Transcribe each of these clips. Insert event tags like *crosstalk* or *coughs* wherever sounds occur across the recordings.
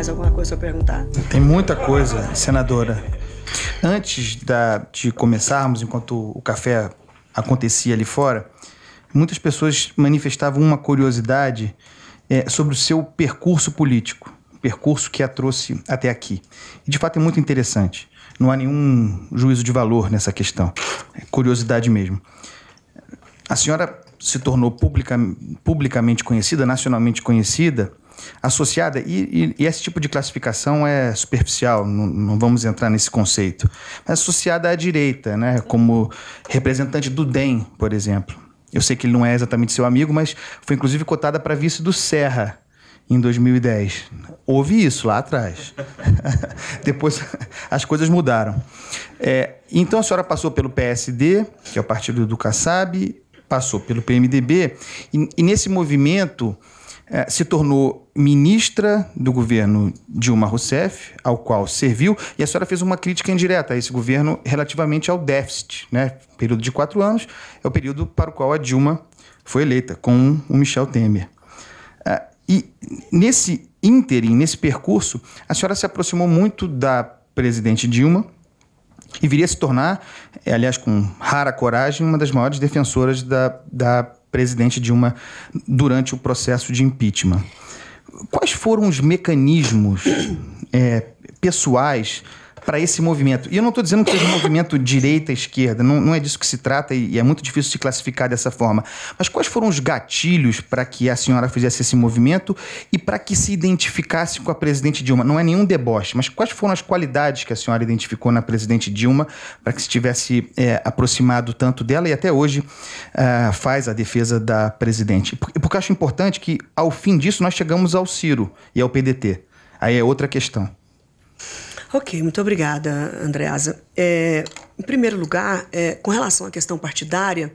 mais alguma coisa para perguntar? Tem muita coisa, senadora. Antes da, de começarmos, enquanto o café acontecia ali fora, muitas pessoas manifestavam uma curiosidade é, sobre o seu percurso político, percurso que a trouxe até aqui. E de fato é muito interessante. Não há nenhum juízo de valor nessa questão. É curiosidade mesmo. A senhora se tornou publica, publicamente conhecida, nacionalmente conhecida, associada, e, e, e esse tipo de classificação é superficial, não, não, vamos entrar nesse conceito, mas associada à direita, né, como representante do DEM, por exemplo. Eu sei que ele não é exatamente seu amigo, mas foi inclusive cotada para vice do Serra em 2010. Houve isso lá atrás. *laughs* Depois *laughs* as coisas mudaram. É, então a senhora passou pelo PSD, que é o partido do Kassab, passou pelo PMDB, e, e nesse movimento é, se tornou ministra do governo Dilma Rousseff, ao qual serviu, e a senhora fez uma crítica indireta a esse governo relativamente ao déficit, né? Período de quatro anos é o período para o qual a Dilma foi eleita, com o Michel Temer. É, e nesse ínterim, nesse percurso, a senhora se aproximou muito da presidente Dilma e viria a se tornar, é, aliás, com rara coragem, uma das maiores defensoras da, da presidente Dilma durante o processo de impeachment. Quais foram os mecanismos é, pessoais para esse movimento. E eu não estou dizendo que seja um movimento direita-esquerda, não, não, é disso que se trata e, e, é muito difícil se classificar dessa forma. Mas quais foram os gatilhos para que a senhora fizesse esse movimento e para que se identificasse com a presidente Dilma? Não é nenhum deboche, mas quais foram as qualidades que a senhora identificou na presidente Dilma para que se tivesse é, aproximado tanto dela e até hoje é, faz a defesa da presidente? Porque eu acho importante que, ao fim disso, nós chegamos ao Ciro e ao PDT. Aí é outra questão. Ok, muito obrigada, Andreasa. É, em primeiro lugar, é, com relação à questão partidária,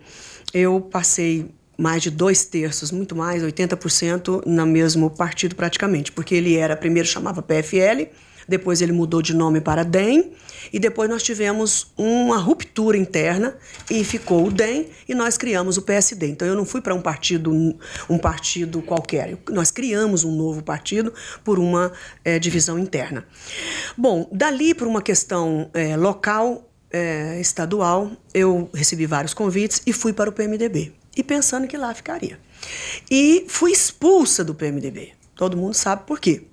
eu passei mais de dois terços, muito mais, 80%, no mesmo partido praticamente, porque ele era, primeiro chamava PFL, depois ele mudou de nome para DEM, e depois nós tivemos uma ruptura interna e ficou o DEM e nós criamos o PSD. Então eu não fui para um partido um partido qualquer. Nós criamos um novo partido por uma é, divisão interna. Bom, dali por uma questão é, local, é, estadual, eu recebi vários convites e fui para o PMDB. E pensando que lá ficaria. E fui expulsa do PMDB. Todo mundo sabe por quê.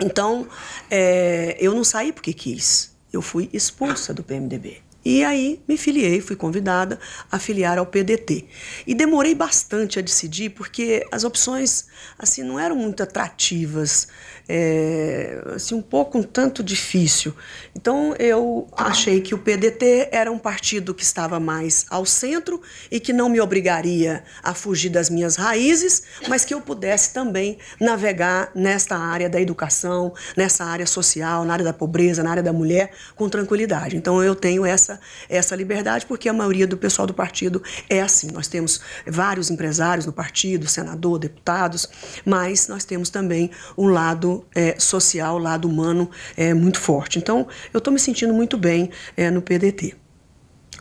Então, é, eu não saí porque quis. Eu fui expulsa do PMDB. E aí me filiei, fui convidada a filiar ao PDT. E demorei bastante a decidir, porque as opções assim não eram muito atrativas, é, assim um pouco um tanto difícil. Então eu achei que o PDT era um partido que estava mais ao centro e que não me obrigaria a fugir das minhas raízes, mas que eu pudesse também navegar nesta área da educação, nessa área social, na área da pobreza, na área da mulher com tranquilidade. Então eu tenho essa essa, essa liberdade, porque a maioria do pessoal do partido é assim. Nós temos vários empresários no partido, senador, deputados, mas nós temos também um lado é, social, lado humano é, muito forte. Então, eu estou me sentindo muito bem é, no PDT.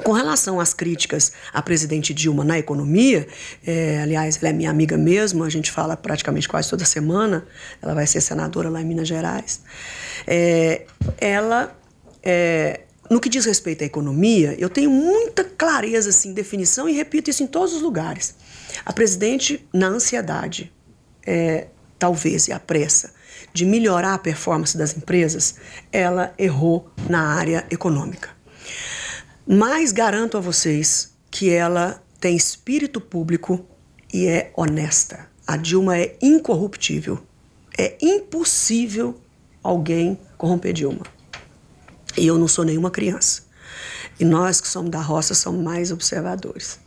Com relação às críticas à presidente Dilma na economia, é, aliás, ela é minha amiga mesmo, a gente fala praticamente quase toda semana, ela vai ser senadora lá em Minas Gerais. É, ela é, no que diz respeito à economia, eu tenho muita clareza, assim, definição e repito isso em todos os lugares. A presidente, na ansiedade, é, talvez, e a pressa de melhorar a performance das empresas, ela errou na área econômica. Mas garanto a vocês que ela tem espírito público e é honesta. A Dilma é incorruptível. É impossível alguém corromper Dilma. E eu não sou nenhuma criança. E nós que somos da roça somos mais observadores.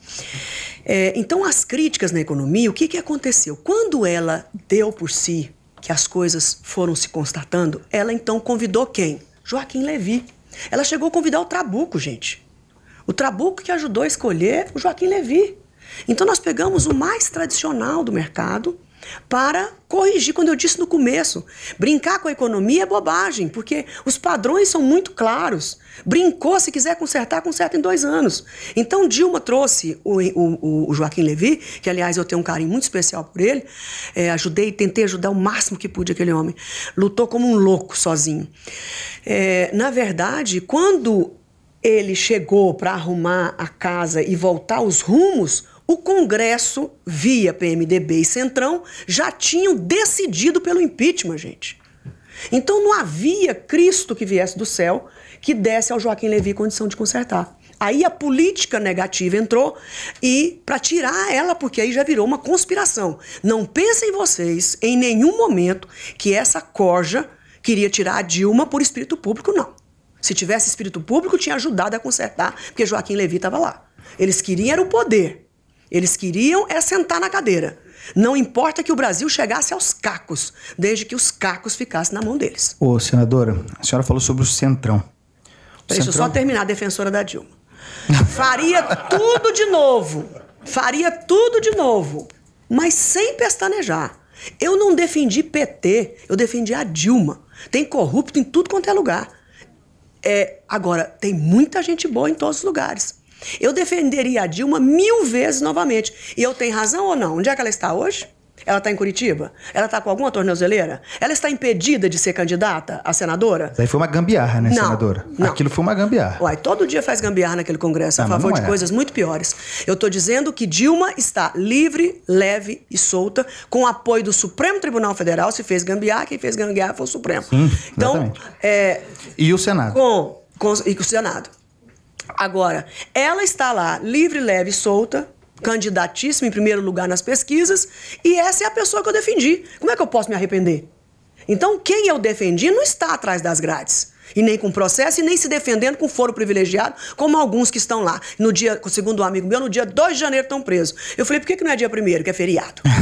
É, então, as críticas na economia, o que, que aconteceu? Quando ela deu por si que as coisas foram se constatando, ela então convidou quem? Joaquim Levi. Ela chegou a convidar o Trabuco, gente. O Trabuco que ajudou a escolher o Joaquim Levi. Então, nós pegamos o mais tradicional do mercado para corrigir, quando eu disse no começo, brincar com a economia é bobagem, porque os padrões são muito claros. Brincou, se quiser consertar, conserta em dois anos. Então Dilma trouxe o, o, o Joaquim Levi, que aliás eu tenho um carinho muito especial por ele, é, ajudei, tentei ajudar o máximo que pude aquele homem. Lutou como um louco sozinho. É, na verdade, quando ele chegou para arrumar a casa e voltar os rumos, o Congresso, via PMDB e Centrão, já tinham decidido pelo impeachment, gente. Então não havia Cristo que viesse do céu que desse ao Joaquim Levi condição de consertar. Aí a política negativa entrou e para tirar ela, porque aí já virou uma conspiração. Não pensem vocês em nenhum momento que essa corja queria tirar a Dilma por espírito público, não. Se tivesse espírito público, tinha ajudado a consertar, porque Joaquim Levi estava lá. Eles queriam era o poder. Eles queriam é sentar na cadeira. Não importa que o Brasil chegasse aos cacos, desde que os cacos ficassem na mão deles. Ô, senadora, a senhora falou sobre o Centrão. Deixa eu só terminar, defensora da Dilma. Faria tudo de novo. Faria tudo de novo. Mas sem pestanejar. Eu não defendi PT, eu defendi a Dilma. Tem corrupto em tudo quanto é lugar. É, agora, tem muita gente boa em todos os lugares. Eu defenderia a Dilma mil vezes novamente. E eu tenho razão ou não? Onde é que ela está hoje? Ela está em Curitiba? Ela está com alguma tornozeleira? Ela está impedida de ser candidata a senadora? Isso aí foi uma gambiarra, né, não, senadora? Não. Aquilo foi uma gambiarra. Uai, todo dia faz gambiarra naquele Congresso não, a favor de é. coisas muito piores. Eu estou dizendo que Dilma está livre, leve e solta, com o apoio do Supremo Tribunal Federal. Se fez gambiarra, quem fez gambiarra foi o Supremo. Sim, então, é, e o Senado? Com, com, e o Senado. Agora, ela está lá livre, leve e solta, candidatíssima em primeiro lugar nas pesquisas, e essa é a pessoa que eu defendi. Como é que eu posso me arrepender? Então, quem eu defendi não está atrás das grades. E nem com processo, e nem se defendendo com foro privilegiado, como alguns que estão lá. No dia, segundo um amigo meu, no dia 2 de janeiro estão presos. Eu falei, por que, que não é dia primeiro, que é feriado? *laughs*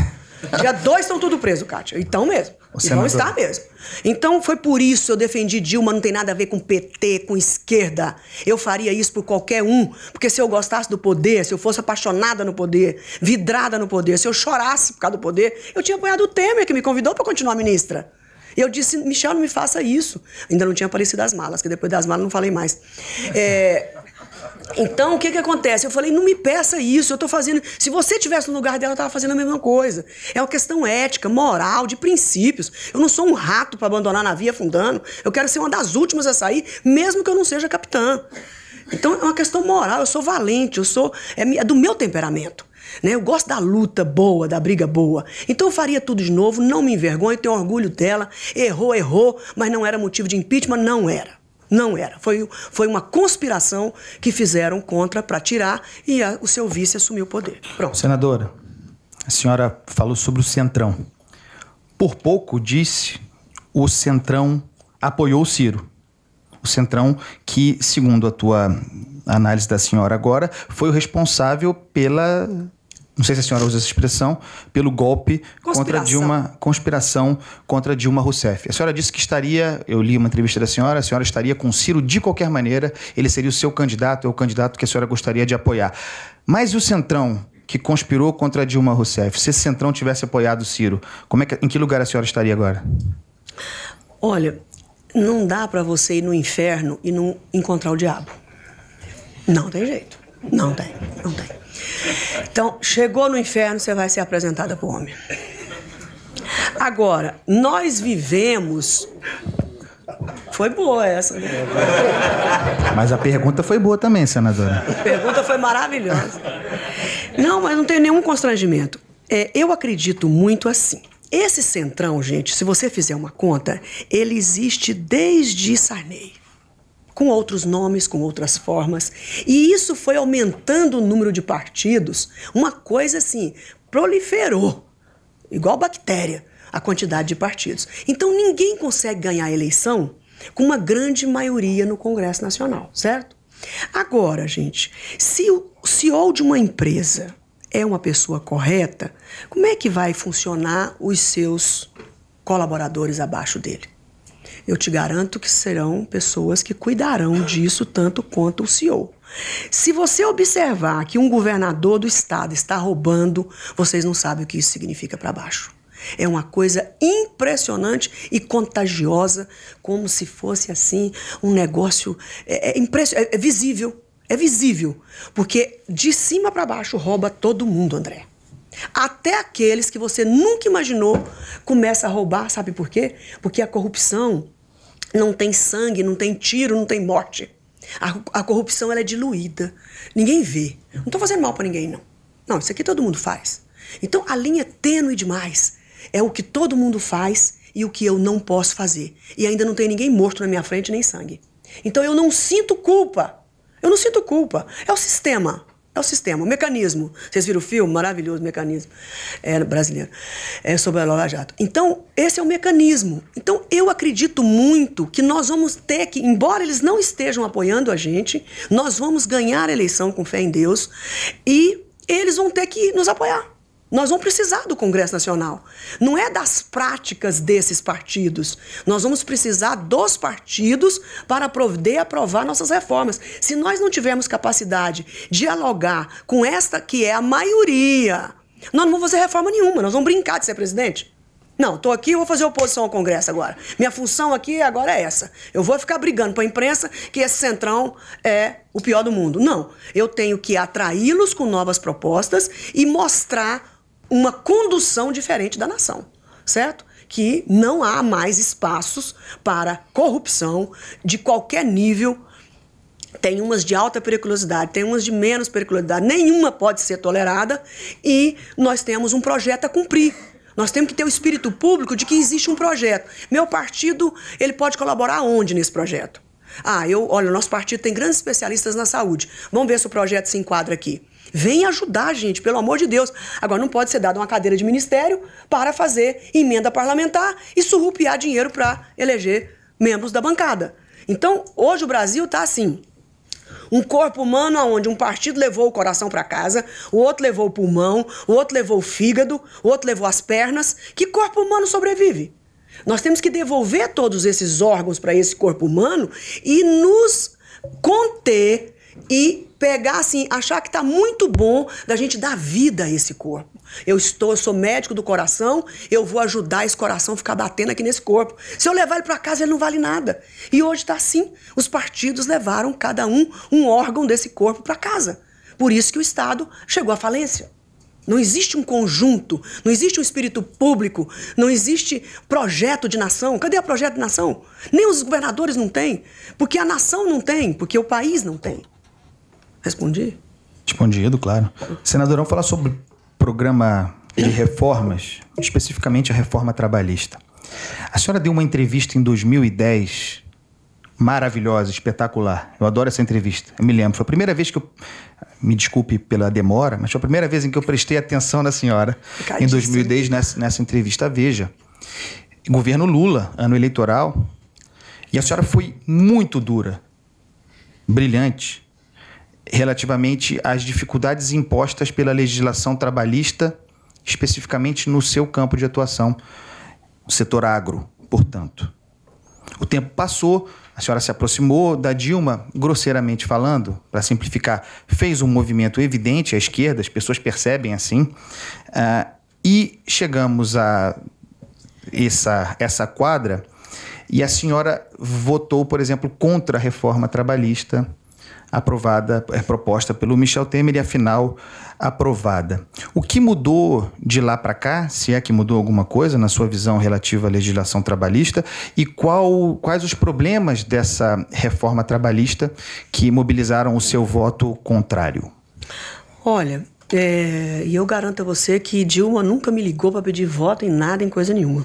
Dia 2 estão tudo preso, Kátia. Então mesmo. Você e vão estar mesmo. Então foi por isso eu defendi Dilma, não tem nada a ver com PT, com esquerda. Eu faria isso por qualquer um, porque se eu gostasse do poder, se eu fosse apaixonada no poder, vidrada no poder, se eu chorasse por causa do poder, eu tinha apoiado o Temer que me convidou para continuar ministra. E eu disse, Michel, não me faça isso. Ainda não tinha aparecido as malas, que depois das malas não falei mais. É, então, o que que acontece? Eu falei, não me peça isso, eu tô fazendo... Se você tivesse no lugar dela, eu tava fazendo a mesma coisa. É uma questão ética, moral, de princípios. Eu não sou um rato para abandonar na via afundando. Eu quero ser uma das últimas a sair, mesmo que eu não seja capitã. Então, é uma questão moral, eu sou valente, eu sou... é, é do meu temperamento. Né? Eu gosto da luta boa, da briga boa. Então eu faria tudo de novo, não me envergonho, tenho orgulho dela. Errou, errou, mas não era motivo de impeachment, não era. Não era. Foi, foi uma conspiração que fizeram contra para tirar e a, o seu vice assumiu o poder. Pronto. Senadora, a senhora falou sobre o Centrão. Por pouco disse o Centrão apoiou o Ciro. O Centrão que, segundo a tua análise da senhora agora, foi o responsável pela não sei se a senhora usa essa expressão, pelo golpe contra Dilma, conspiração contra Dilma Rousseff. A senhora disse que estaria, eu li uma entrevista da senhora, a senhora estaria com Ciro de qualquer maneira, ele seria o seu candidato, é o candidato que a senhora gostaria de apoiar. Mas e o Centrão, que conspirou contra Dilma Rousseff? Se esse Centrão tivesse apoiado Ciro, como é que, em que lugar a senhora estaria agora? Olha, não dá para você ir no inferno e não encontrar o diabo. Não tem jeito. Não tem, não tem. Então, chegou no inferno, você vai ser apresentada para o homem. Agora, nós vivemos. Foi boa essa, né? Mas a pergunta foi boa também, senadora. A pergunta foi maravilhosa. Não, mas não tem nenhum constrangimento. É, eu acredito muito assim. Esse centrão, gente, se você fizer uma conta, ele existe desde Sarney com outros nomes, com outras formas. E isso foi aumentando o número de partidos, uma coisa assim, proliferou, igual bactéria, a quantidade de partidos. Então ninguém consegue ganhar a eleição com uma grande maioria no Congresso Nacional, certo? Agora, gente, se o CEO de uma empresa é uma pessoa correta, como é que vai funcionar os seus colaboradores abaixo dele? eu te garanto que serão pessoas que cuidarão disso tanto quanto o CEO. Se você observar que um governador do estado está roubando, vocês não sabem o que isso significa para baixo. É uma coisa impressionante e contagiosa, como se fosse assim um negócio é, é, é, é visível, é visível, porque de cima para baixo rouba todo mundo, André. Até aqueles que você nunca imaginou começa a roubar, sabe por quê? Porque a corrupção não tem sangue, não tem tiro, não tem morte. A, a corrupção ela é diluída. Ninguém vê. Não estou fazendo mal para ninguém, não. Não, isso aqui todo mundo faz. Então a linha é tênue demais. É o que todo mundo faz e o que eu não posso fazer. E ainda não tem ninguém morto na minha frente, nem sangue. Então eu não sinto culpa. Eu não sinto culpa. É o sistema. É o sistema, o mecanismo. Vocês viram o filme? Maravilhoso mecanismo é, brasileiro é, sobre a Lava Jato. Então, esse é o mecanismo. Então, eu acredito muito que nós vamos ter que, embora eles não estejam apoiando a gente, nós vamos ganhar a eleição com fé em Deus e eles vão ter que nos apoiar. Nós vamos precisar do Congresso Nacional. Não é das práticas desses partidos. Nós vamos precisar dos partidos para poder aprovar nossas reformas. Se nós não tivermos capacidade de dialogar com esta que é a maioria, nós não vamos fazer reforma nenhuma. Nós vamos brincar de ser presidente. Não, estou aqui, vou fazer oposição ao Congresso agora. Minha função aqui agora é essa. Eu vou ficar brigando para a imprensa que esse centrão é o pior do mundo. Não, eu tenho que atraí-los com novas propostas e mostrar uma condução diferente da nação, certo? Que não há mais espaços para corrupção de qualquer nível. Tem umas de alta periculosidade, tem umas de menos periculosidade, nenhuma pode ser tolerada e nós temos um projeto a cumprir. Nós temos que ter o espírito público de que existe um projeto. Meu partido, ele pode colaborar onde nesse projeto? Ah, eu, olha, nosso partido tem grandes especialistas na saúde. Vamos ver se o projeto se enquadra aqui. Vem ajudar, gente, pelo amor de Deus. Agora, não pode ser dada uma cadeira de ministério para fazer emenda parlamentar e surrupiar dinheiro para eleger membros da bancada. Então, hoje o Brasil está assim. Um corpo humano onde um partido levou o coração para casa, o outro levou o pulmão, o outro levou o fígado, o outro levou as pernas. Que corpo humano sobrevive? Nós temos que devolver todos esses órgãos para esse corpo humano e nos conter e pegar assim, achar que tá muito bom da gente dar vida a esse corpo. Eu estou, eu sou médico do coração, eu vou ajudar esse coração a ficar batendo aqui nesse corpo. Se eu levar ele para casa, ele não vale nada. E hoje está assim. Os partidos levaram cada um um órgão desse corpo para casa. Por isso que o Estado chegou à falência. Não existe um conjunto, não existe um espírito público, não existe projeto de nação. Cadê o projeto de nação? Nem os governadores não têm, porque a nação não tem, porque o país não tem. Respondi? Respondido, claro. Senadorão falar sobre programa de reformas, especificamente a reforma trabalhista. A senhora deu uma entrevista em 2010 maravilhosa, espetacular. Eu adoro essa entrevista. Eu me lembro. Foi a primeira vez que eu. Me desculpe pela demora, mas foi a primeira vez em que eu prestei atenção na senhora. em 2010, nessa, nessa entrevista. Veja. Governo Lula, ano eleitoral. E a senhora foi muito dura, brilhante relativamente às dificuldades impostas pela legislação trabalhista, especificamente no seu campo de atuação, o setor agro, portanto. O tempo passou, a senhora se aproximou da Dilma, grosseiramente falando, para simplificar, fez um movimento evidente à esquerda, as pessoas percebem assim, uh, e chegamos a essa, essa quadra. E a senhora votou, por exemplo, contra a reforma trabalhista aprovada, é, proposta pelo Michel Temer e afinal aprovada. O que mudou de lá para cá, se é que mudou alguma coisa na sua visão relativa à legislação trabalhista e qual, quais os problemas dessa reforma trabalhista que mobilizaram o seu voto contrário? Olha, é, e é, eu garanto a você que Dilma nunca me ligou para pedir voto em nada, em coisa nenhuma.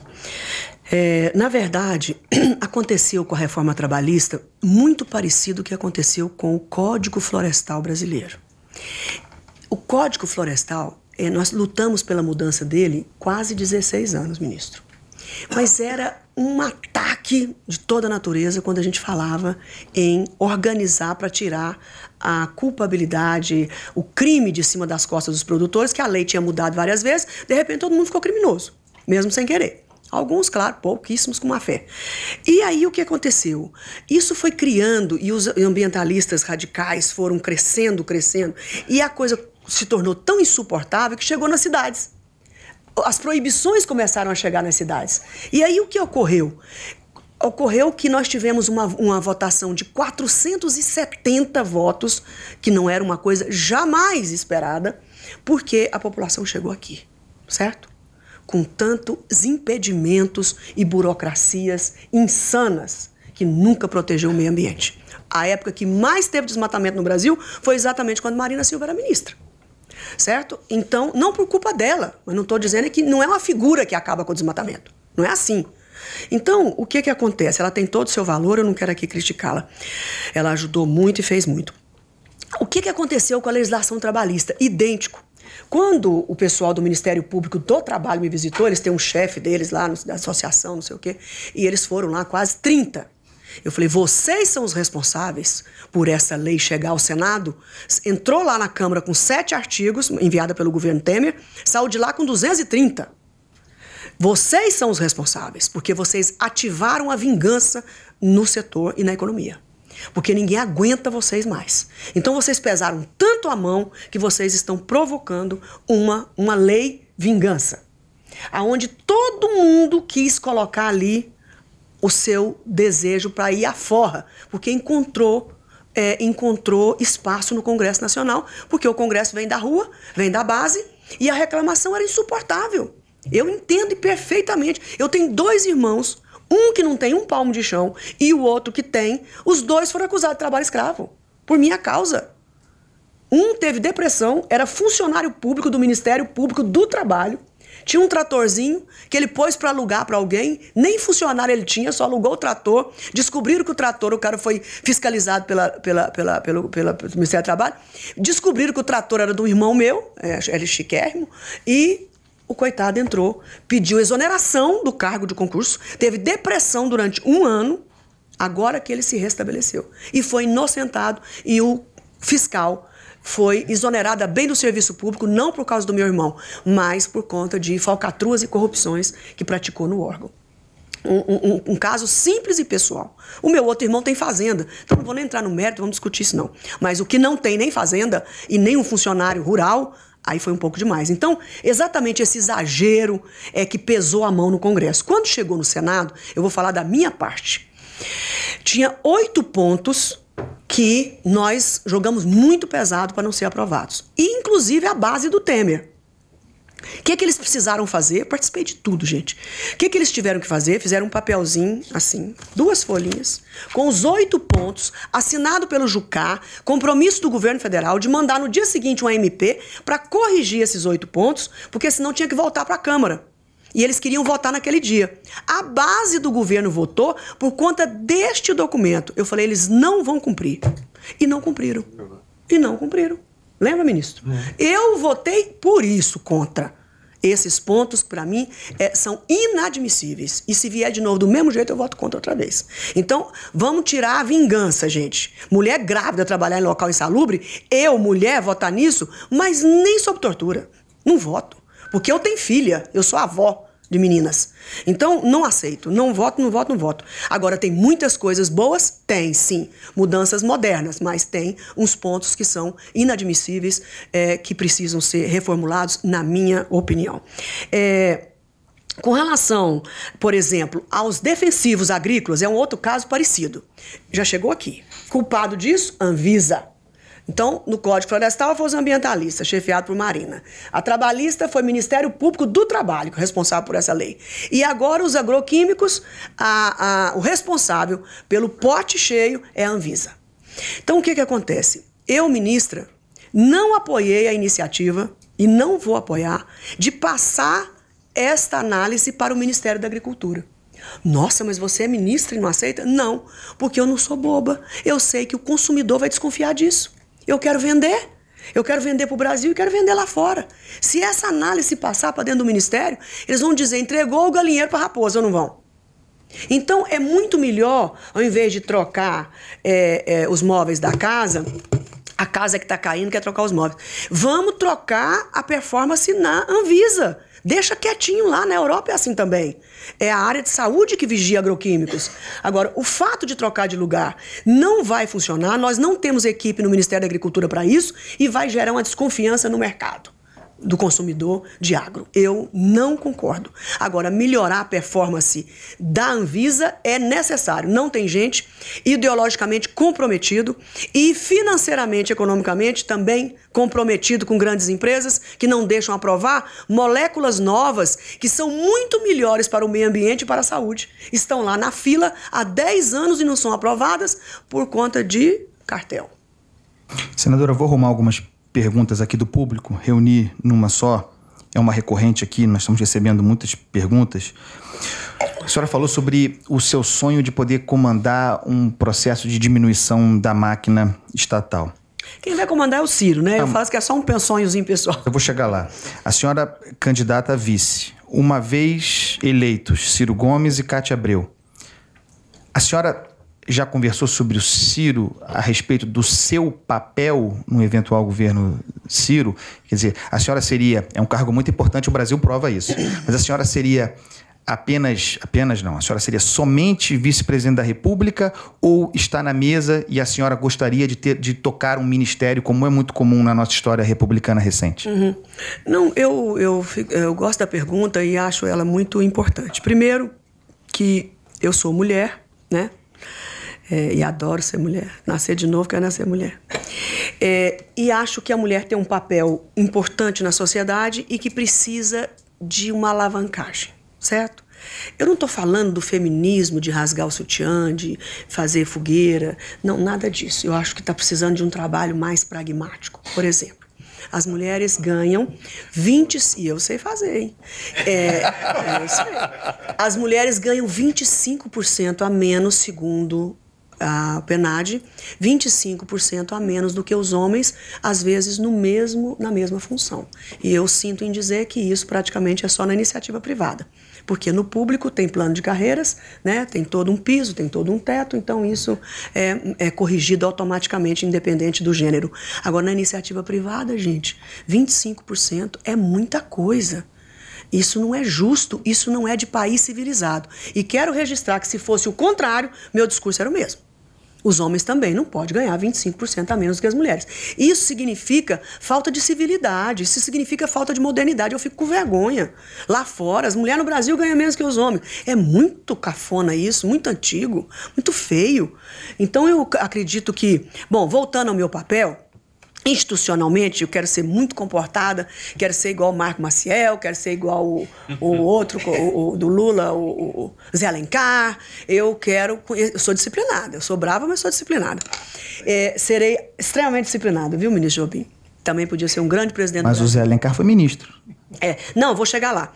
É, na verdade, *clears throat* aconteceu com a reforma trabalhista muito parecido o que aconteceu com o Código Florestal brasileiro. O Código Florestal, é, nós lutamos pela mudança dele quase 16 anos, ministro. Mas era um ataque de toda a natureza quando a gente falava em organizar para tirar a culpabilidade, o crime de cima das costas dos produtores, que a lei tinha mudado várias vezes, de repente todo mundo ficou criminoso, mesmo sem querer. Alguns, claro, pouquíssimos com má fé. E aí o que aconteceu? Isso foi criando e os ambientalistas radicais foram crescendo, crescendo, e a coisa se tornou tão insuportável que chegou nas cidades. As proibições começaram a chegar nas cidades. E aí o que ocorreu? Ocorreu que nós tivemos uma, uma votação de 470 votos, que não era uma coisa jamais esperada, porque a população chegou aqui, certo? com tantos impedimentos e burocracias insanas que nunca protegeu o meio ambiente. A época que mais teve desmatamento no Brasil foi exatamente quando Marina Silva era ministra. Certo? Então, não por culpa dela, mas não estou dizendo que não é uma figura que acaba com o desmatamento. Não é assim. Então, o que, que acontece? Ela tem todo o seu valor, eu não quero aqui criticá-la. Ela ajudou muito e fez muito. O que, que aconteceu com a legislação trabalhista? Idêntico. Quando o pessoal do Ministério Público do Trabalho me visitou, eles têm um chefe deles lá no, da associação, não sei o quê, e eles foram lá quase 30. Eu falei, vocês são os responsáveis por essa lei chegar ao Senado. Entrou lá na Câmara com sete artigos, enviada pelo governo Temer, saiu de lá com 230. Vocês são os responsáveis, porque vocês ativaram a vingança no setor e na economia. Porque ninguém aguenta vocês mais. Então vocês pesaram tanto a mão que vocês estão provocando uma, uma lei vingança. Aonde todo mundo quis colocar ali o seu desejo para ir à forra, porque encontrou é, encontrou espaço no Congresso Nacional, porque o Congresso vem da rua, vem da base, e a reclamação era insuportável. Eu entendo perfeitamente. Eu tenho dois irmãos um que não tem um palmo de chão e o outro que tem, os dois foram acusados de trabalho escravo, por minha causa. Um teve depressão, era funcionário público do Ministério Público do Trabalho, tinha um tratorzinho que ele pôs para alugar para alguém, nem funcionário ele tinha, só alugou o trator. Descobriram que o trator, o cara foi fiscalizado pela, pela, pela, pelo, pela, pelo Ministério do Trabalho. Descobriram que o trator era do irmão meu, é, ele é chiquérrimo, e o coitado entrou, pediu exoneração do cargo de concurso, teve depressão durante um ano, agora que ele se restabeleceu. E foi inocentado e o fiscal foi exonerada bem do serviço público, não por causa do meu irmão, mas por conta de falcatruas e corrupções que praticou no órgão. Um, um, um, caso simples e pessoal. O meu outro irmão tem fazenda, então não vou nem entrar no mérito, vamos discutir isso não. Mas o que não tem nem fazenda e nem um funcionário rural Aí foi um pouco demais. Então, exatamente esse exagero é que pesou a mão no Congresso. Quando chegou no Senado, eu vou falar da minha parte. Tinha oito pontos que nós jogamos muito pesado para não ser aprovados, inclusive a base do Temer. O que é que eles precisaram fazer? Eu participei de tudo, gente. O que é que eles tiveram que fazer? Fizeram um papelzinho, assim, duas folhinhas, com os oito pontos, assinado pelo Jucá, compromisso do governo federal de mandar no dia seguinte um MP para corrigir esses oito pontos, porque senão tinha que voltar para a Câmara. E eles queriam votar naquele dia. A base do governo votou por conta deste documento. Eu falei, eles não vão cumprir. E não cumpriram. E não cumpriram. Lembra, ministro? É. Eu votei por isso contra. Esses pontos, para mim, é, são inadmissíveis. E se vier de novo do mesmo jeito, eu voto contra outra vez. Então, vamos tirar a vingança, gente. Mulher grávida trabalhar em local insalubre, eu, mulher, votar nisso, mas nem sob tortura. Não voto. Porque eu tenho filha, eu sou avó de meninas. Então, não aceito. Não voto, não voto, não voto. Agora, tem muitas coisas boas? Tem, sim. Mudanças modernas, mas tem uns pontos que são inadmissíveis, é, que precisam ser reformulados, na minha opinião. É, com relação, por exemplo, aos defensivos agrícolas, é um outro caso parecido. Já chegou aqui. Culpado disso? Anvisa. Então, no Código Florestal foi os ambientalistas, chefiado por Marina. A trabalhista foi o Ministério Público do Trabalho, é responsável por essa lei. E agora os agroquímicos, a, a, o responsável pelo pote cheio é a Anvisa. Então, o que, que acontece? Eu, ministra, não apoiei a iniciativa e não vou apoiar de passar esta análise para o Ministério da Agricultura. Nossa, mas você é ministra e não aceita? Não, porque eu não sou boba. Eu sei que o consumidor vai desconfiar disso. Eu quero vender. Eu quero vender para o Brasil e quero vender lá fora. Se essa análise passar para dentro do ministério, eles vão dizer: entregou o galinheiro para a raposa, ou não vão? Então é muito melhor, ao invés de trocar é, é, os móveis da casa, a casa que está caindo quer trocar os móveis. Vamos trocar a performance na Anvisa. Deixa quietinho lá, na Europa é assim também. É a área de saúde que vigia agroquímicos. Agora, o fato de trocar de lugar não vai funcionar, nós não temos equipe no Ministério da Agricultura para isso e vai gerar uma desconfiança no mercado do consumidor de agro. Eu não concordo. Agora, melhorar a performance da Anvisa é necessário. Não tem gente ideologicamente comprometido e financeiramente, economicamente também comprometido com grandes empresas que não deixam aprovar moléculas novas que são muito melhores para o meio ambiente e para a saúde. Estão lá na fila há 10 anos e não são aprovadas por conta de cartel. Senadora, vou arrumar algumas perguntas aqui do público, reunir numa só. É uma recorrente aqui, nós estamos recebendo muitas perguntas. A senhora falou sobre o seu sonho de poder comandar um processo de diminuição da máquina estatal. Quem vai comandar é o Ciro, né? Eu falo que é só um pensonhozinho pessoal. Eu vou chegar lá. A senhora candidata a vice, uma vez eleitos Ciro Gomes e Cátia Abreu, a senhora já conversou sobre o Ciro a respeito do seu papel no eventual governo Ciro? Quer dizer, a senhora seria, é um cargo muito importante, o Brasil prova isso, mas a senhora seria apenas, apenas não, a senhora seria somente vice-presidente da República ou está na mesa e a senhora gostaria de, ter, de tocar um ministério, como é muito comum na nossa história republicana recente? Uhum. Não, eu, eu, eu gosto da pergunta e acho ela muito importante. Primeiro, que eu sou mulher, né? É, e adoro ser mulher. Nascer de novo, quer nascer mulher. É, e acho que a mulher tem um papel importante na sociedade e que precisa de uma alavancagem, certo? Eu não estou falando do feminismo, de rasgar o sutiã, de fazer fogueira, não, nada disso. Eu acho que está precisando de um trabalho mais pragmático. Por exemplo, as mulheres ganham 20. E eu sei fazer, hein? É, é, isso aí. As mulheres ganham 25% a menos, segundo a PENAD 25% a menos do que os homens, às vezes no mesmo na mesma função. E eu sinto em dizer que isso praticamente é só na iniciativa privada, porque no público tem plano de carreiras, né, tem todo um piso, tem todo um teto, então isso é, é corrigido automaticamente, independente do gênero. Agora, na iniciativa privada, gente, 25% é muita coisa. Isso não é justo, isso não é de país civilizado. E quero registrar que se fosse o contrário, meu discurso era o mesmo. Os homens também não podem ganhar 25% a menos que as mulheres. Isso significa falta de civilidade, isso significa falta de modernidade. Eu fico com vergonha. Lá fora, as mulheres no Brasil ganham menos que os homens. É muito cafona isso, muito antigo, muito feio. Então eu acredito que, bom, voltando ao meu papel, institucionalmente, eu quero ser muito comportada, quero ser igual o Marco Maciel, quero ser igual o, o *laughs* outro, o, o, do Lula, o, o Zé Alencar, eu quero, eu sou disciplinada, eu sou brava, mas sou disciplinada. É, serei extremamente disciplinada, viu, ministro Jobim? Também podia ser um grande presidente. Mas o Zé Alencar foi ministro. É, não, vou chegar lá.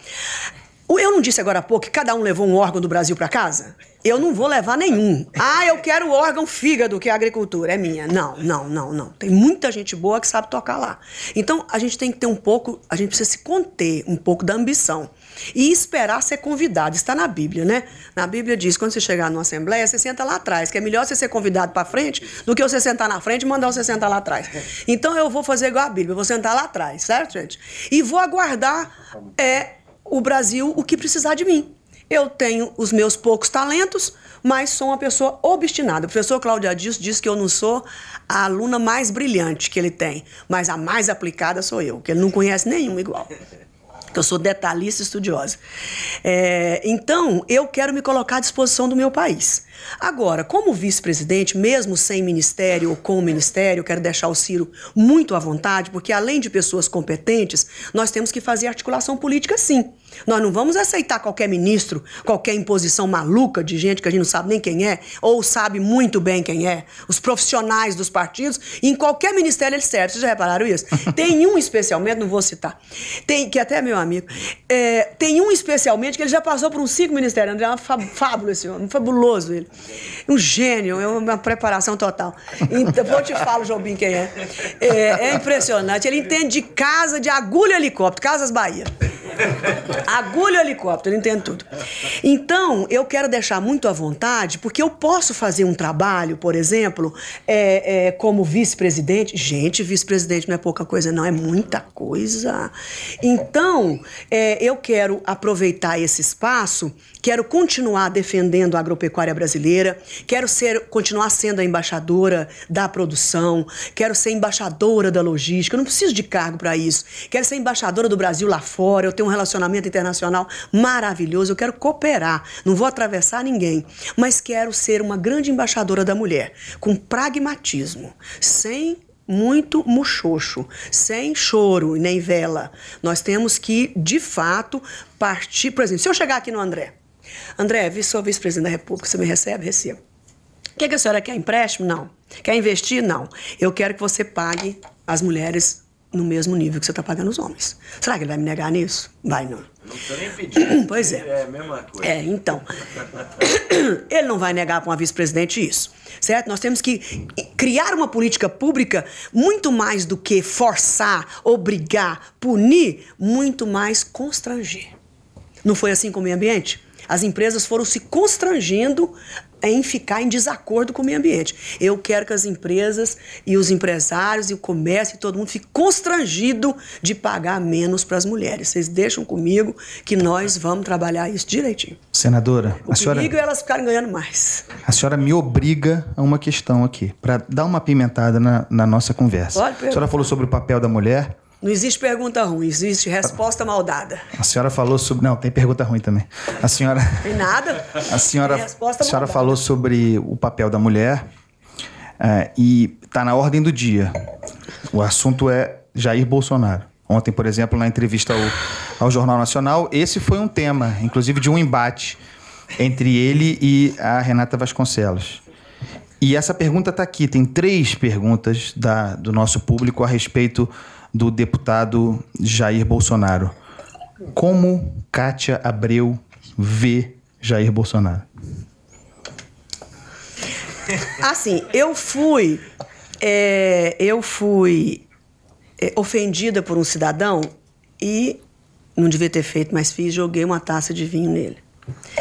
Eu não disse agora há pouco que cada um levou um órgão do Brasil para casa? Eu não vou levar nenhum. Ah, eu quero o órgão fígado, que é a agricultura é minha. Não, não, não, não. Tem muita gente boa que sabe tocar lá. Então, a gente tem que ter um pouco, a gente precisa se conter um pouco da ambição e esperar ser convidado. Está na Bíblia, né? Na Bíblia diz: quando você chegar numa assembleia, você senta lá atrás, que é melhor você ser convidado para frente do que você sentar na frente e mandar você sentar lá atrás. Então eu vou fazer igual a Bíblia, vou sentar lá atrás, certo, gente? E vou aguardar é, o Brasil o que precisar de mim. Eu tenho os meus poucos talentos, mas sou uma pessoa obstinada. O professor Cláudio Adilson diz que eu não sou a aluna mais brilhante que ele tem, mas a mais aplicada sou eu, que ele não conhece nenhum igual. Que eu sou detalhista estudiosa. É, então, eu quero me colocar à disposição do meu país. Agora, como vice-presidente, mesmo sem ministério ou com ministério, quero deixar o Ciro muito à vontade, porque além de pessoas competentes, nós temos que fazer articulação política sim. Nós não vamos aceitar qualquer ministro, qualquer imposição maluca de gente que a gente não sabe nem quem é, ou sabe muito bem quem é. Os profissionais dos partidos, em qualquer ministério eles servem. Vocês já repararam isso? *laughs* Tem um especialmente, não vou citar, tem, que até é meu amigo, é, tem um especialmente que ele já passou por uns cinco ministérios. André é um fábula esse homem, fabuloso ele. Um gênio, é uma preparação total. Então, vou te falar, Jobim, quem é. é. É impressionante. Ele entende de casa, de agulha helicóptero, Casas Bahia. *laughs* Agulha helicóptero, entendo tudo. Então, eu quero deixar muito à vontade, porque eu posso fazer um trabalho, por exemplo, é, é, como vice-presidente. Gente, vice-presidente não é pouca coisa, não, é muita coisa. Então, é, eu quero aproveitar esse espaço, quero continuar defendendo a agropecuária brasileira, quero ser, continuar sendo a embaixadora da produção, quero ser embaixadora da logística. Eu não preciso de cargo para isso. Quero ser embaixadora do Brasil lá fora, eu tenho relacionamento internacional maravilhoso, eu quero cooperar, não vou atravessar ninguém, mas quero ser uma grande embaixadora da mulher, com pragmatismo, sem muito muxoxo, sem choro e nem vela. Nós temos que, de fato, partir. Por exemplo, se eu chegar aqui no André, André, sou vice-presidente da República, você me recebe? Recebo. O que a senhora quer? Empréstimo? Não. Quer investir? Não. Eu quero que você pague as mulheres no mesmo nível que você está pagando os homens. Será que ele vai me negar nisso? Vai não. Não estou nem pedindo. *coughs* Pois é. É a mesma coisa. É, então. *coughs* ele não vai negar para uma vice-presidente isso. Certo? Nós temos que criar uma política pública muito mais do que forçar, obrigar, punir, muito mais constranger. Não foi assim com o meio ambiente? As empresas foram se constrangendo em ficar em desacordo com o meio ambiente. Eu quero que as empresas e os empresários e o comércio e todo mundo fique constrangido de pagar menos para as mulheres. Vocês deixam comigo que nós vamos trabalhar isso direitinho. Senadora, o a senhora... é elas ficarem ganhando mais. A senhora me obriga a uma questão aqui, para dar uma pimentada na, na nossa conversa. Pode, a senhora falou sobre o papel da mulher, não existe pergunta ruim, existe resposta mal dada. A senhora falou sobre. Não, tem pergunta ruim também. A senhora. Tem nada? A senhora, tem resposta a senhora falou sobre o papel da mulher é, e está na ordem do dia. O assunto é Jair Bolsonaro. Ontem, por exemplo, na entrevista ao, ao Jornal Nacional, esse foi um tema, inclusive de um embate entre ele e a Renata Vasconcelos. E essa pergunta está aqui. Tem três perguntas da, do nosso público a respeito do deputado Jair Bolsonaro. Como Kátia Abreu vê Jair Bolsonaro? Assim, eu fui. É, eu fui é, ofendida por um cidadão e não devia ter feito, mas fiz, joguei uma taça de vinho nele.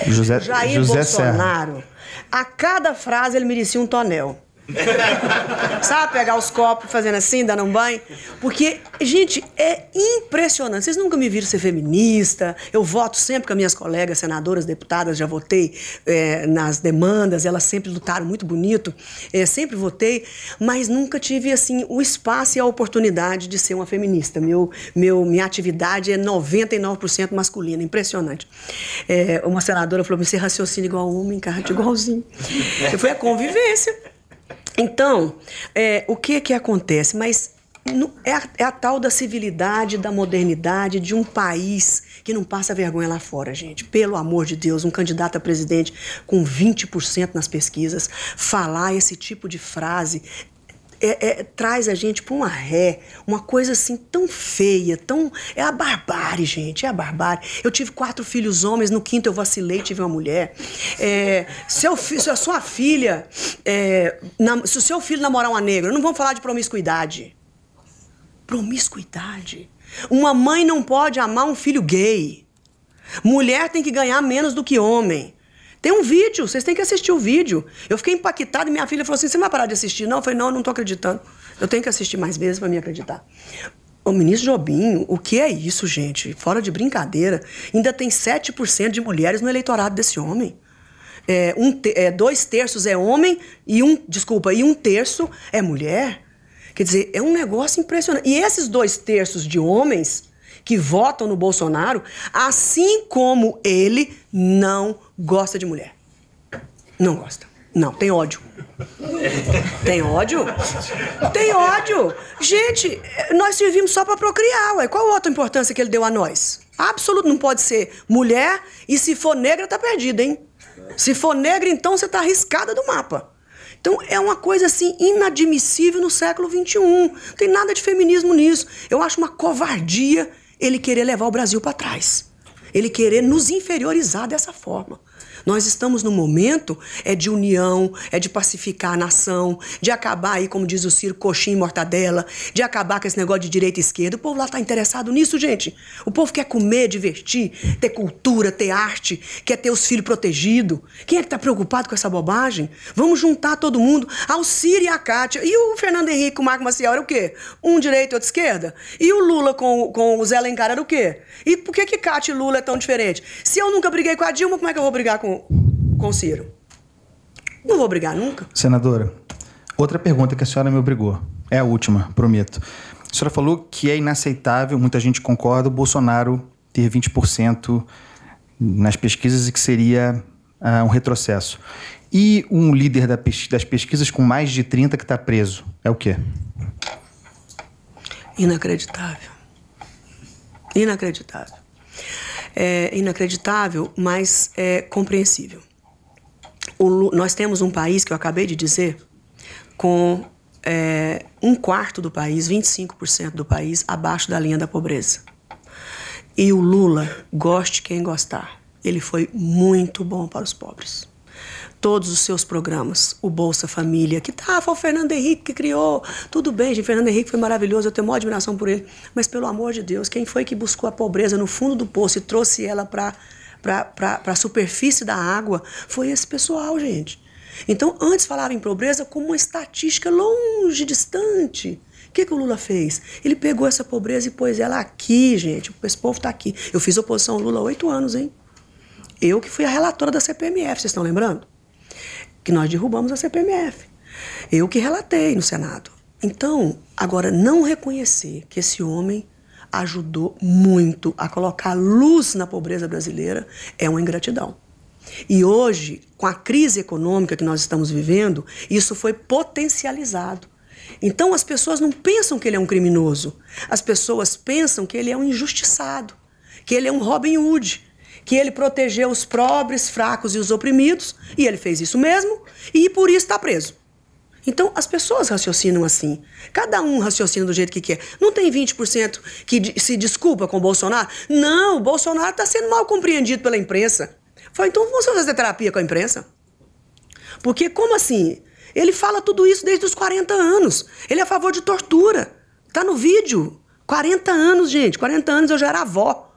José, Jair José Bolsonaro, Serra. a cada frase ele merecia um tonel. *laughs* Sabe, pegar os copos fazendo assim, dando um banho. Porque, gente, é impressionante. Vocês nunca me viram ser feminista. Eu voto sempre com as minhas colegas, senadoras, deputadas, já votei é, nas demandas, elas sempre lutaram muito bonito. É, sempre votei, mas nunca tive assim o espaço e a oportunidade de ser uma feminista. Meu, meu, minha atividade é 99% masculina, impressionante. É, uma senadora falou: você raciocina igual homem, cara, igualzinho. *laughs* Foi a convivência. Então, é, o que é que acontece? Mas é a, é a, tal da civilidade, da modernidade de um país que não passa vergonha lá fora, gente. Pelo amor de Deus, um candidato a presidente com 20% nas pesquisas falar esse tipo de frase é, é, traz a gente para uma ré, uma coisa assim tão feia, tão. É a barbárie, gente, é a barbárie. Eu tive quatro filhos homens, no quinto eu vacilei, tive uma mulher. É, seu fi, se a sua filha. É, na, se o seu filho namorar uma negra, não vamos falar de promiscuidade. Promiscuidade. Uma mãe não pode amar um filho gay. Mulher tem que ganhar menos do que homem. Tem um vídeo, vocês têm que assistir o vídeo. Eu fiquei impactada e minha filha falou assim: você vai parar de assistir? Não, eu falei: não, eu não estou acreditando. Eu tenho que assistir mais vezes para me acreditar. O ministro Jobim, o que é isso, gente? Fora de brincadeira, ainda tem 7% de mulheres no eleitorado desse homem. É, um te, é, dois terços é homem e um, desculpa, e um terço é mulher. Quer dizer, é um negócio impressionante. E esses dois terços de homens que votam no Bolsonaro, assim como ele não gosta de mulher. Não gosta. Não, tem ódio. Tem ódio? Tem ódio. Gente, nós servimos só para procriar, ué. Qual outra importância que ele deu a nós? Absoluto, não pode ser mulher e se for negra tá perdida, hein? Se for negra, então você tá arriscada do mapa. Então é uma coisa assim inadmissível no século XXI. Não tem nada de feminismo nisso. Eu acho uma covardia ele querer levar o Brasil para trás, ele querer nos inferiorizar dessa forma. Nós estamos no momento é de união, é de pacificar a nação, de acabar aí, como diz o Ciro, coxinha e mortadela, de acabar com esse negócio de direita e esquerda. O povo lá está interessado nisso, gente. O povo quer comer, divertir, ter cultura, ter arte, quer ter os filhos protegidos. Quem é que está preocupado com essa bobagem? Vamos juntar todo mundo. Ao Ciro e a Cátia. E o Fernando Henrique, o Marco Maciel era o quê? Um direito e outro esquerda? E o Lula com, com o Zé Lencar era o quê? E por que que Cátia e Lula é tão diferente? Se eu nunca briguei com a Dilma, como é que eu vou brigar com, com, Ciro. Não vou brigar nunca. Senadora, outra pergunta que a senhora me obrigou. É a última, prometo. A senhora falou que é inaceitável, muita gente concorda, o Bolsonaro ter 20% nas pesquisas e que seria uh, um retrocesso. E um líder da das pesquisas com mais de 30 que está preso. É o quê? Inacreditável. Inacreditável é, inacreditável, mas é compreensível. O, nós temos um país, que eu acabei de dizer, com é, um quarto do país, 25% do país, abaixo da linha da pobreza. E o Lula, goste quem gostar, ele foi muito bom para os pobres todos os seus programas. O Bolsa Família, que tá, foi o Fernando Henrique que criou. Tudo bem, gente, Fernando Henrique foi maravilhoso, eu tenho maior admiração por ele. Mas, pelo amor de Deus, quem foi que buscou a pobreza no fundo do poço e trouxe ela para a superfície da água foi esse pessoal, gente. Então, antes falava em pobreza como uma estatística longe, distante. O que, que o Lula fez? Ele pegou essa pobreza e pôs ela aqui, gente. Esse povo está aqui. Eu fiz oposição ao Lula há oito anos, hein? Eu que fui a relatora da CPMF, vocês estão lembrando? que nós derrubamos a CPMF. Eu que relatei no Senado. Então, agora, não reconhecer que esse homem ajudou muito a colocar luz na pobreza brasileira é uma ingratidão. E hoje, com a crise econômica que nós estamos vivendo, isso foi potencializado. Então as pessoas não pensam que ele é um criminoso. As pessoas pensam que ele é um injustiçado, que ele é um Robin Hood, que ele protegeu os pobres, fracos e os oprimidos, e ele fez isso mesmo, e por isso está preso. Então, as pessoas raciocinam assim. Cada um raciocina do jeito que quer. Não tem 20% que se desculpa com o Bolsonaro? Não, o Bolsonaro está sendo mal compreendido pela imprensa. Foi, então vamos fazer terapia com a imprensa. Porque, como assim? Ele fala tudo isso desde os 40 anos. Ele é a favor de tortura. Tá no vídeo. 40 anos, gente. 40 anos eu já era avó.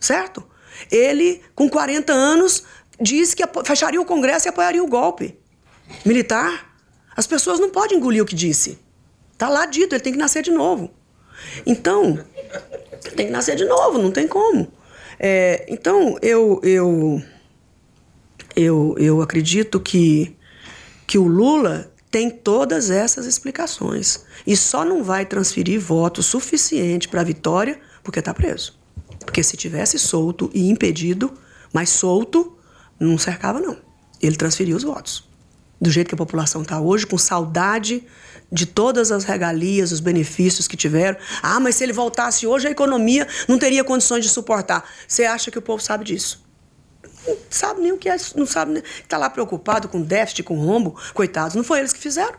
Certo? Ele, com 40 anos, disse que fecharia o Congresso e apoiaria o golpe militar. As pessoas não podem engolir o que disse. Está lá dito, ele tem que nascer de novo. Então, tem que nascer de novo, não tem como. É, então, eu, eu, eu, eu acredito que, que o Lula tem todas essas explicações. E só não vai transferir voto suficiente para a vitória porque está preso. Porque se tivesse solto e impedido, mas solto, não cercava, não. Ele transferia os votos. Do jeito que a população está hoje, com saudade de todas as regalias, os benefícios que tiveram. Ah, mas se ele voltasse hoje, a economia não teria condições de suportar. Você acha que o povo sabe disso? Não sabe nem o que é, não sabe nem. Está lá preocupado com déficit, com rombo. Coitados, não foi eles que fizeram.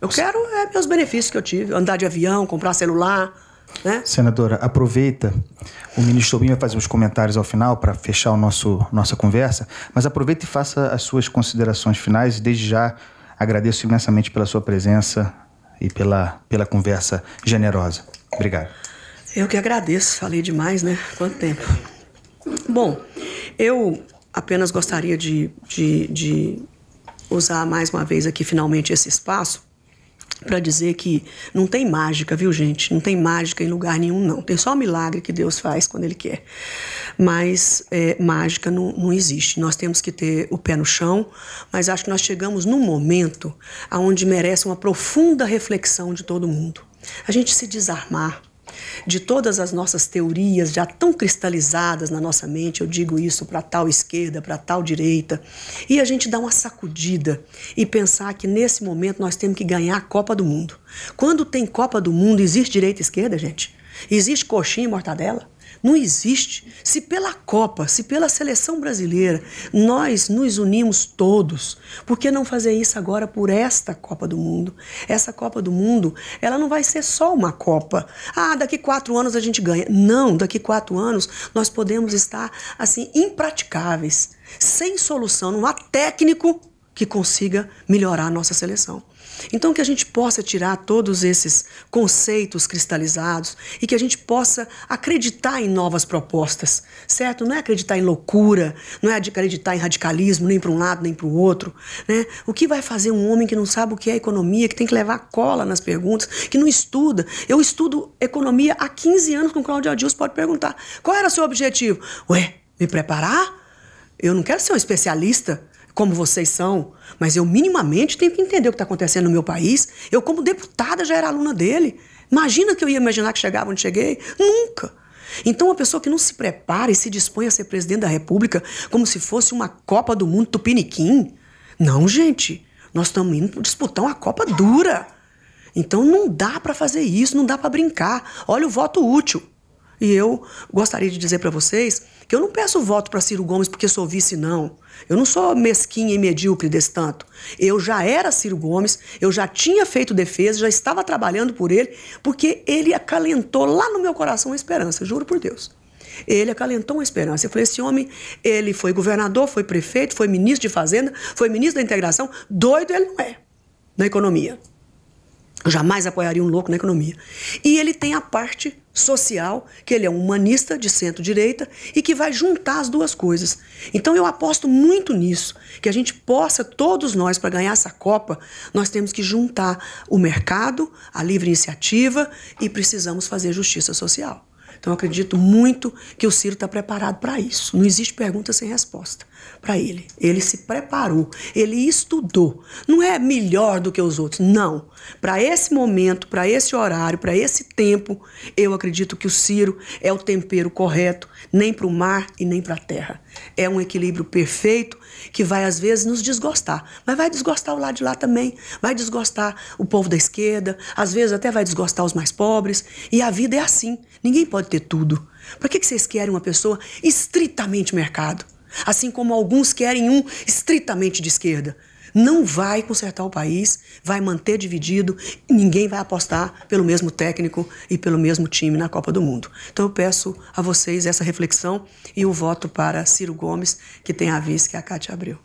Eu quero é, meus benefícios que eu tive: andar de avião, comprar celular né? Senadora, aproveita. O ministro Tobin vai fazer os comentários ao final para fechar o nosso nossa conversa, mas aproveita e faça as suas considerações finais. Desde já agradeço imensamente pela sua presença e pela, pela conversa generosa. Obrigado. Eu que agradeço, falei demais, né? Quanto tempo. Bom, eu apenas gostaria de, de, de usar mais uma vez aqui finalmente esse espaço para dizer que não tem mágica, viu, gente? Não tem mágica em lugar nenhum, não. Tem só o milagre que Deus faz quando Ele quer. Mas é, mágica não, não existe. Nós temos que ter o pé no chão, mas acho que nós chegamos num momento onde merece uma profunda reflexão de todo mundo. A gente se desarmar, de todas as nossas teorias já tão cristalizadas na nossa mente, eu digo isso para tal esquerda, para tal direita, e a gente dá uma sacudida e pensar que nesse momento nós temos que ganhar a Copa do Mundo. Quando tem Copa do Mundo, existe direita e esquerda, gente? Existe coxinha e mortadela? Não existe. Se pela Copa, se pela seleção brasileira, nós nos unimos todos, por que não fazer isso agora por esta Copa do Mundo? Essa Copa do Mundo, ela não vai ser só uma Copa. Ah, daqui quatro anos a gente ganha. Não, daqui quatro anos nós podemos estar, assim, impraticáveis, sem solução. Não há técnico que consiga melhorar a nossa seleção. Então, que a gente possa tirar todos esses conceitos cristalizados e que a gente possa acreditar em novas propostas, certo? Não é acreditar em loucura, não é acreditar em radicalismo, nem para um lado nem para o outro. Né? O que vai fazer um homem que não sabe o que é economia, que tem que levar cola nas perguntas, que não estuda? Eu estudo economia há 15 anos com o Claudio Adios, pode perguntar. Qual era o seu objetivo? Ué, me preparar? Eu não quero ser um especialista como vocês são, mas eu minimamente tenho que entender o que está acontecendo no meu país. Eu, como deputada, já era aluna dele. Imagina que eu ia imaginar que chegava onde cheguei? Nunca. Então, uma pessoa que não se prepara e se dispõe a ser presidente da República como se fosse uma Copa do Mundo tupiniquim. Não, gente. Nós estamos indo disputar uma Copa dura. Então, não dá para fazer isso, não dá para brincar. Olha o voto útil. E eu gostaria de dizer para vocês que eu não peço voto para Ciro Gomes porque sou vice, não. Eu não sou mesquinha e medíocre desse tanto. Eu já era Ciro Gomes, eu já tinha feito defesa, já estava trabalhando por ele, porque ele acalentou lá no meu coração a esperança, juro por Deus. Ele acalentou uma esperança. Eu falei: esse homem, ele foi governador, foi prefeito, foi ministro de Fazenda, foi ministro da Integração. Doido ele não é na economia. Eu jamais apoiaria um louco na economia. E ele tem a parte social, que ele é um humanista de centro-direita e que vai juntar as duas coisas. Então eu aposto muito nisso, que a gente possa, todos nós, para ganhar essa Copa, nós temos que juntar o mercado, a livre iniciativa e precisamos fazer justiça social. Então, acredito muito que o Ciro está preparado para isso. Não existe pergunta sem resposta para ele. Ele se preparou, ele estudou. Não é melhor do que os outros, não. Para esse momento, para esse horário, para esse tempo, eu acredito que o Ciro é o tempero correto, nem para o mar e nem para a terra. É um equilíbrio perfeito que vai às vezes nos desgostar, mas vai desgostar o lado de lá também, vai desgostar o povo da esquerda, às vezes até vai desgostar os mais pobres, e a vida é assim, ninguém pode ter tudo. Para que, que vocês querem uma pessoa estritamente mercado? Assim como alguns querem um estritamente de esquerda não vai consertar o país, vai manter dividido e ninguém vai apostar pelo mesmo técnico e pelo mesmo time na Copa do Mundo. Então eu peço a vocês essa reflexão e o voto para Ciro Gomes, que tem a vice que a Cátia abriu.